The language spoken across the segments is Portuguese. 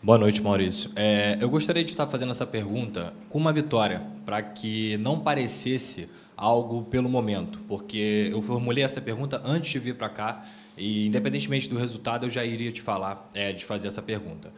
Boa noite, Maurício. É, eu gostaria de estar fazendo essa pergunta com uma vitória, para que não parecesse algo pelo momento, porque eu formulei essa pergunta antes de vir para cá e, independentemente do resultado, eu já iria te falar, é, de fazer essa pergunta.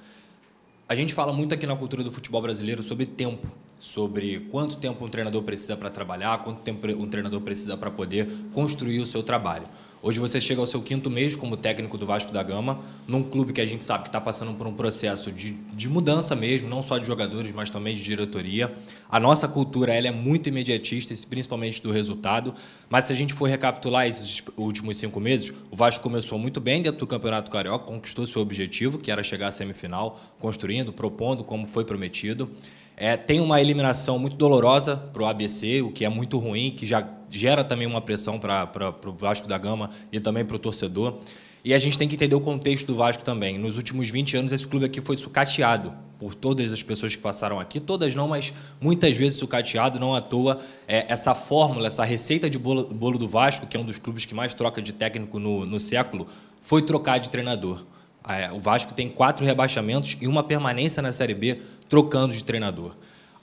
A gente fala muito aqui na cultura do futebol brasileiro sobre tempo, sobre quanto tempo um treinador precisa para trabalhar, quanto tempo um treinador precisa para poder construir o seu trabalho. Hoje você chega ao seu quinto mês como técnico do Vasco da Gama, num clube que a gente sabe que está passando por um processo de, de mudança mesmo, não só de jogadores, mas também de diretoria. A nossa cultura ela é muito imediatista, principalmente do resultado. Mas se a gente for recapitular esses últimos cinco meses, o Vasco começou muito bem dentro do Campeonato Carioca, conquistou seu objetivo, que era chegar à semifinal, construindo, propondo como foi prometido. É, tem uma eliminação muito dolorosa para o ABC, o que é muito ruim, que já gera também uma pressão para o Vasco da Gama e também para o torcedor. E a gente tem que entender o contexto do Vasco também. Nos últimos 20 anos, esse clube aqui foi sucateado por todas as pessoas que passaram aqui, todas não, mas muitas vezes sucateado, não à toa. É, essa fórmula, essa receita de bolo, bolo, do Vasco, que é um dos clubes que mais troca de técnico no, no século, foi trocar de treinador. É, o Vasco tem quatro rebaixamentos e uma permanência na Série B trocando de treinador.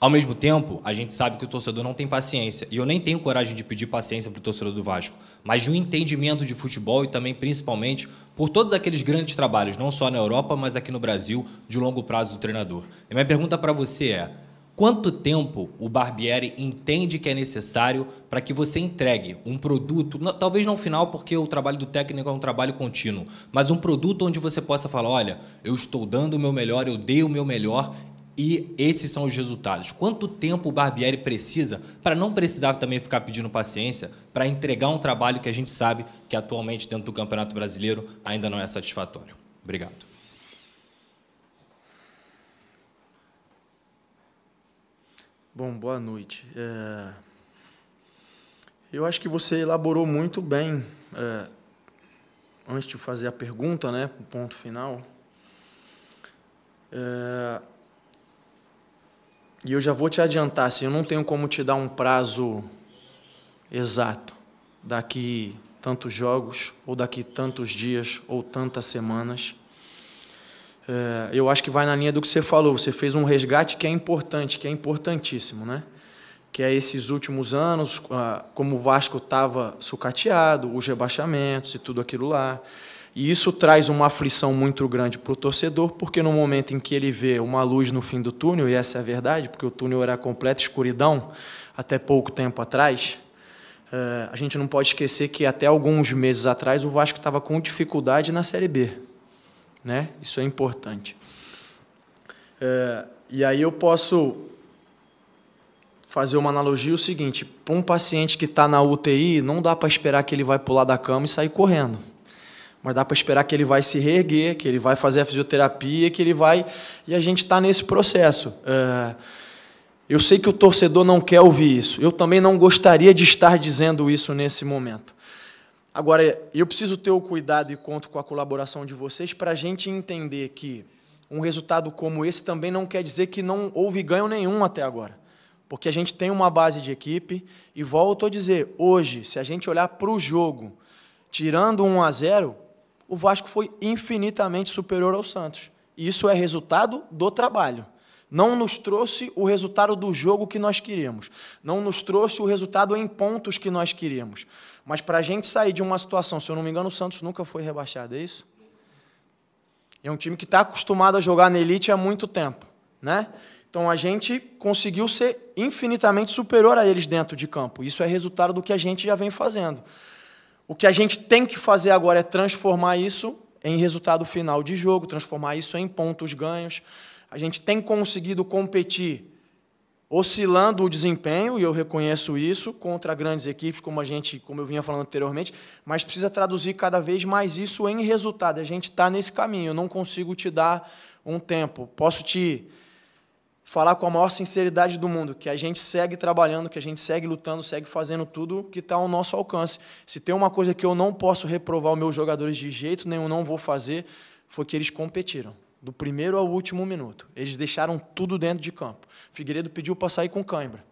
Ao mesmo tempo, a gente sabe que o torcedor não tem paciência. E eu nem tenho coragem de pedir paciência para o torcedor do Vasco, mas de um entendimento de futebol e também, principalmente, por todos aqueles grandes trabalhos, não só na Europa, mas aqui no Brasil, de longo prazo do treinador. E minha pergunta para você é: quanto tempo o Barbieri entende que é necessário para que você entregue um produto, talvez não final, porque o trabalho do técnico é um trabalho contínuo, mas um produto onde você possa falar: olha, eu estou dando o meu melhor, eu dei o meu melhor e esses são os resultados. Quanto tempo o Barbieri precisa para não precisar também ficar pedindo paciência, para entregar um trabalho que a gente sabe que atualmente dentro do Campeonato Brasileiro ainda não é satisfatório? Obrigado. Bom, boa noite. É... Eu acho que você elaborou muito bem, é... antes de fazer a pergunta, né, o ponto final. É... E eu já vou te adiantar, assim, eu não tenho como te dar um prazo exato daqui tantos jogos, ou daqui tantos dias, ou tantas semanas. É, eu acho que vai na linha do que você falou. Você fez um resgate que é importante, que é importantíssimo, né? Que é esses últimos anos, ah, como o Vasco estava sucateado, os rebaixamentos e tudo aquilo lá. E isso traz uma aflição muito grande para o torcedor, porque no momento em que ele vê uma luz no fim do túnel, e essa é a verdade, porque o túnel era completa escuridão até pouco tempo atrás, eh, a gente não pode esquecer que até alguns meses atrás o Vasco estava com dificuldade na Série B. Né? Isso é importante. Eh, e aí eu posso fazer uma analogia o seguinte: para um paciente que está na UTI, não dá para esperar que ele vai pular da cama e sair correndo mas dá para esperar que ele vai se reerguer, que ele vai fazer a fisioterapia, que ele vai. E a gente está nesse processo. É, eu sei que o torcedor não quer ouvir isso. Eu também não gostaria de estar dizendo isso nesse momento. Agora, eu preciso ter o cuidado e conto com a colaboração de vocês para a gente entender que um resultado como esse também não quer dizer que não houve ganho nenhum até agora. Porque a gente tem uma base de equipe e volto a dizer, hoje, se a gente olhar para o jogo, tirando 1 a 0, o Vasco foi infinitamente superior ao Santos. E isso é resultado do trabalho. Não nos trouxe o resultado do jogo que nós queríamos. Não nos trouxe o resultado em pontos que nós queríamos. Mas para a gente sair de uma situação, se eu não me engano, o Santos nunca foi rebaixado, é isso? É um time que está acostumado a jogar na elite há muito tempo, né? Então a gente conseguiu ser infinitamente superior a eles dentro de campo. Isso é resultado do que a gente já vem fazendo. O que a gente tem que fazer agora é transformar isso em resultado final de jogo, transformar isso em pontos ganhos. A gente tem conseguido competir oscilando o desempenho, e eu reconheço isso, contra grandes equipes, como a gente, como eu vinha falando anteriormente, mas precisa traduzir cada vez mais isso em resultado. A gente está nesse caminho, eu não consigo te dar um tempo. Posso te falar com a maior sinceridade do mundo, que a gente segue trabalhando, que a gente segue lutando, segue fazendo tudo que está ao nosso alcance. Se tem uma coisa que eu não posso reprovar os meus jogadores de jeito nenhum, não vou fazer, foi que eles competiram. Do primeiro ao último minuto. Eles deixaram tudo dentro de campo. Figueiredo pediu para sair com cãibra.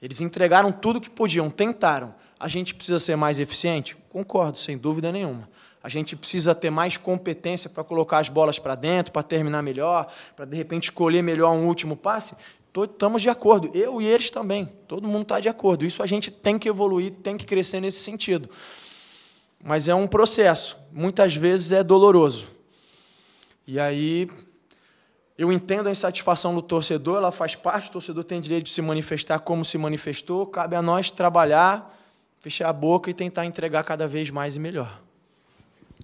Eles entregaram tudo que podiam, tentaram. A gente precisa ser mais eficiente? Concordo, sem dúvida nenhuma a gente precisa ter mais competência para colocar as bolas para dentro, para terminar melhor, para de repente escolher melhor um último passe. Estamos de acordo, eu e eles também. Todo mundo está de acordo. Isso a gente tem que evoluir, tem que crescer nesse sentido. Mas é um processo. Muitas vezes é doloroso. E aí eu entendo a insatisfação do torcedor, ela faz parte, o torcedor tem direito de se manifestar como se manifestou, cabe a nós trabalhar, fechar a boca e tentar entregar cada vez mais e melhor.